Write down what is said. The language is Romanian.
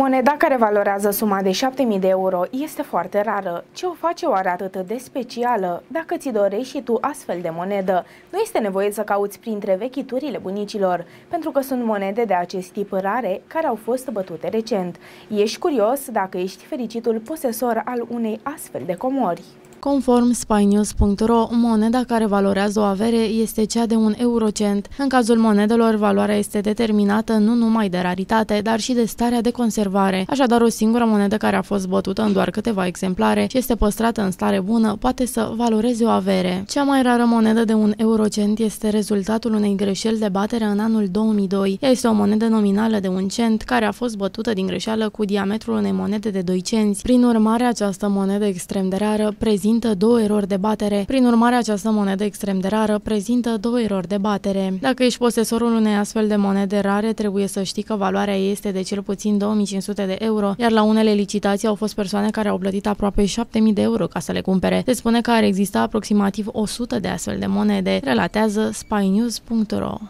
Moneda care valorează suma de 7.000 de euro este foarte rară. Ce o face oare atât de specială? Dacă ți dorești și tu astfel de monedă, nu este nevoie să cauți printre vechiturile bunicilor, pentru că sunt monede de acest tip rare care au fost bătute recent. Ești curios dacă ești fericitul posesor al unei astfel de comori. Conform spynews.ro, moneda care valorează o avere este cea de un eurocent. În cazul monedelor, valoarea este determinată nu numai de raritate, dar și de starea de conservare. Așadar, o singură monedă care a fost bătută în doar câteva exemplare și este păstrată în stare bună, poate să valoreze o avere. Cea mai rară monedă de un eurocent este rezultatul unei greșeli de batere în anul 2002. Ea este o monedă nominală de un cent care a fost bătută din greșeală cu diametrul unei monede de 2 cenți. Prin urmare, această monedă extrem de rară prezintă prezintă două erori de batere. Prin urmare, această monedă extrem de rară prezintă două erori de batere. Dacă ești posesorul unei astfel de monede rare, trebuie să știi că valoarea ei este de cel puțin 2500 de euro, iar la unele licitații au fost persoane care au plătit aproape 7000 de euro ca să le cumpere. Se spune că ar exista aproximativ 100 de astfel de monede, relatează spynews.ro.